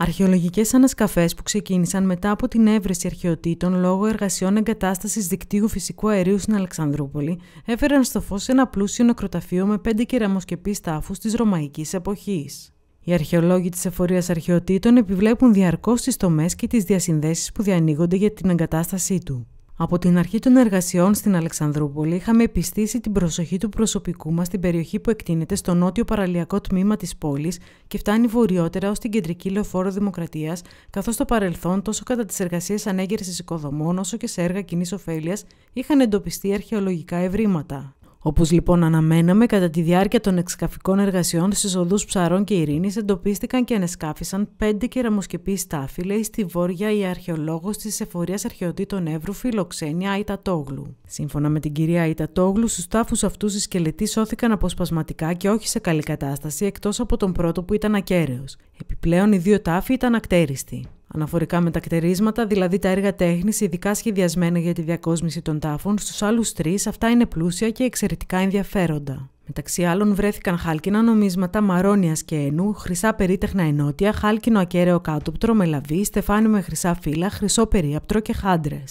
Αρχαιολογικές ανασκαφές που ξεκίνησαν μετά από την έβρεση αρχαιοτήτων λόγω εργασιών εγκατάστασης δικτύου φυσικού αερίου στην Αλεξανδρούπολη έφεραν στο φως ένα πλούσιο νεκροταφείο με πέντε κεραμοσκεπίστα τάφους της Ρωμαϊκής εποχής. Οι αρχαιολόγοι της εφορίας αρχαιοτήτων επιβλέπουν διαρκώς τις τομές και τις διασυνδέσεις που διανοίγονται για την εγκατάστασή του. Από την αρχή των εργασιών στην Αλεξανδρούπολη είχαμε επιστήσει την προσοχή του προσωπικού μας στην περιοχή που εκτείνεται στο νότιο παραλιακό τμήμα της πόλης και φτάνει βορειότερα ως την κεντρική λεωφόρο Δημοκρατίας, καθώς στο παρελθόν τόσο κατά τις εργασίες ανέγερσης οικοδομών όσο και σε έργα κοινής ωφέλειας είχαν εντοπιστεί αρχαιολογικά ευρήματα. Όπως λοιπόν αναμέναμε, κατά τη διάρκεια των εξκαφικών εργασιών στις οδούς Ψαρών και Ειρήνης, εντοπίστηκαν και ανεσκάφησαν πέντε κεραμοσκεπεί στάφη, λέει στη Βόρεια η αρχαιολόγος της Εφορίας Αρχαιοτήτων Εύρου, φιλοξένια Αϊτα Τόγλου. Σύμφωνα με την κυρία Αϊτα Τόγλου, στους τάφους αυτούς οι σκελετοί σώθηκαν αποσπασματικά και όχι σε καλή κατάσταση, εκτός από τον πρώτο που ήταν ακέραιος. Επιπλέον, οι δύο τάφοι ήταν ακτέριστοι. Αναφορικά με τα κτερίσματα, δηλαδή τα έργα τέχνης ειδικά σχεδιασμένα για τη διακόσμηση των τάφων, στους άλλους τρεις αυτά είναι πλούσια και εξαιρετικά ενδιαφέροντα. Μεταξύ άλλων βρέθηκαν χάλκινα νομίσματα μαρόνιας και ενού, χρυσά περίτεχνα ενότια, χάλκινο ακέραιο κάτωπτρο, μελαβή, στεφάνι με χρυσά φύλλα, χρυσό περίαπτρο και χάντρες.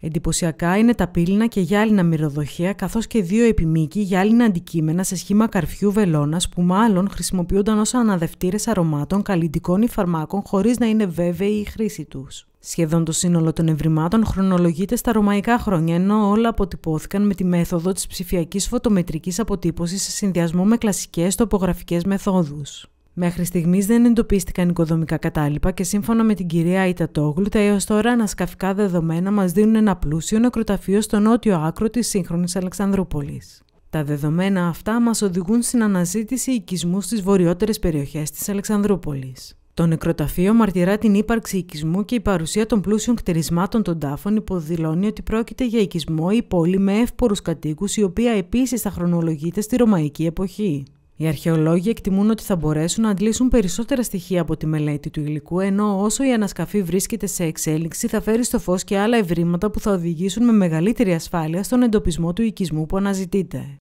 Εντυπωσιακά είναι τα πύληνα και γυάλινα μυροδοχεία καθώς και δύο επιμήκη γυάλινα αντικείμενα σε σχήμα καρφιού βελόνας που μάλλον χρησιμοποιούνταν ως αναδευτήρες αρωμάτων, καλλιντικών ή φαρμάκων χωρίς να είναι βέβαιη η χρήση τους. Σχεδόν το σύνολο των ευρημάτων χρονολογείται στα ρωμαϊκά χρόνια, ενώ όλα αποτυπώθηκαν με τη μέθοδο της ψηφιακής φωτομετρικής αποτύπωσης σε συνδυασμό με κλασικές τοπογραφικές μεθόδους. Μέχρι στιγμής δεν εντοπίστηκαν οικοδομικά κατάλοιπα και σύμφωνα με την κυρία Ιτατόγλου, τα έως τώρα ανασκαφικά δεδομένα μας δίνουν ένα πλούσιο νεκροταφείο στο νότιο άκρο της σύγχρονης Αλεξανδρούπολης. Τα δεδομένα αυτά μας οδηγούν στην αναζήτηση οικισμού στις βορειότερες περιοχές της Αλεξανδρούπολης. Το νεκροταφείο μαρτυρά την ύπαρξη οικισμού και η παρουσία των πλούσιων κτηρισμάτων των τάφων υποδηλώνει ότι πρόκειται για οικισμό ή πόλη με εύπορους κατοίκους, η οποία επίσης θα χρονολογείται στη ρωμαϊκή εποχή. Οι αρχαιολόγοι εκτιμούν ότι θα μπορέσουν να αντλήσουν περισσότερα στοιχεία από τη μελέτη του υλικού, ενώ όσο η ανασκαφή βρίσκεται σε εξέλιξη, θα φέρει στο φως και άλλα ευρήματα που θα οδηγήσουν με μεγαλύτερη ασφάλεια στον εντοπισμό του οικισμού που αναζητείται.